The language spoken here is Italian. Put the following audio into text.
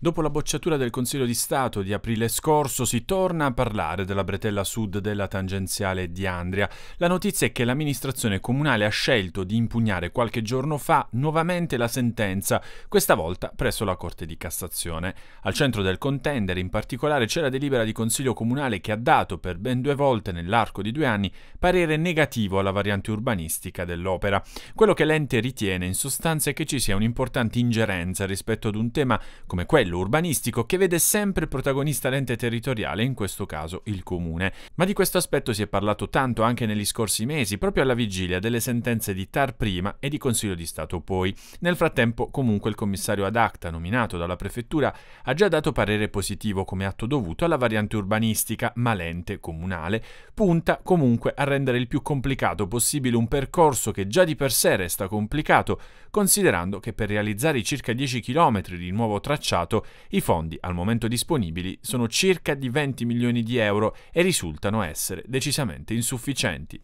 Dopo la bocciatura del Consiglio di Stato di aprile scorso si torna a parlare della bretella sud della tangenziale di Andria. La notizia è che l'amministrazione comunale ha scelto di impugnare qualche giorno fa nuovamente la sentenza, questa volta presso la Corte di Cassazione. Al centro del contendere in particolare c'è la delibera di Consiglio comunale che ha dato per ben due volte nell'arco di due anni parere negativo alla variante urbanistica dell'opera. Quello che l'ente ritiene in sostanza è che ci sia un'importante ingerenza rispetto ad un tema come quello modello urbanistico che vede sempre protagonista l'ente territoriale, in questo caso il comune. Ma di questo aspetto si è parlato tanto anche negli scorsi mesi, proprio alla vigilia delle sentenze di TAR prima e di Consiglio di Stato poi. Nel frattempo, comunque, il commissario ad acta nominato dalla prefettura ha già dato parere positivo come atto dovuto alla variante urbanistica, ma l'ente comunale punta comunque a rendere il più complicato possibile un percorso che già di per sé resta complicato, considerando che per realizzare i circa 10 km di nuovo tracciato progetto. I fondi al momento disponibili sono circa di 20 milioni di euro e risultano essere decisamente insufficienti.